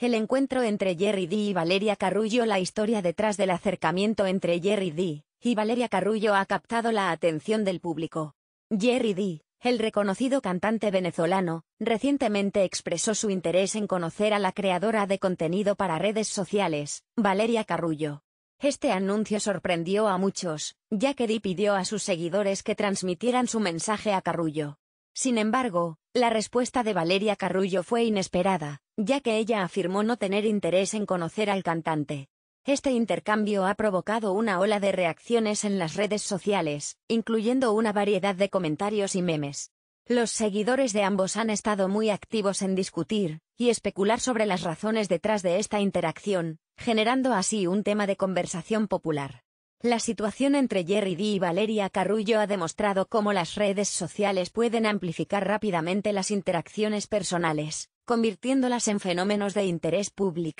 El encuentro entre Jerry D y Valeria Carrullo La historia detrás del acercamiento entre Jerry D y Valeria Carrullo ha captado la atención del público. Jerry D, el reconocido cantante venezolano, recientemente expresó su interés en conocer a la creadora de contenido para redes sociales, Valeria Carrullo. Este anuncio sorprendió a muchos, ya que D pidió a sus seguidores que transmitieran su mensaje a Carrullo. Sin embargo, la respuesta de Valeria Carrullo fue inesperada, ya que ella afirmó no tener interés en conocer al cantante. Este intercambio ha provocado una ola de reacciones en las redes sociales, incluyendo una variedad de comentarios y memes. Los seguidores de ambos han estado muy activos en discutir y especular sobre las razones detrás de esta interacción, generando así un tema de conversación popular. La situación entre Jerry D y Valeria Carrullo ha demostrado cómo las redes sociales pueden amplificar rápidamente las interacciones personales, convirtiéndolas en fenómenos de interés público.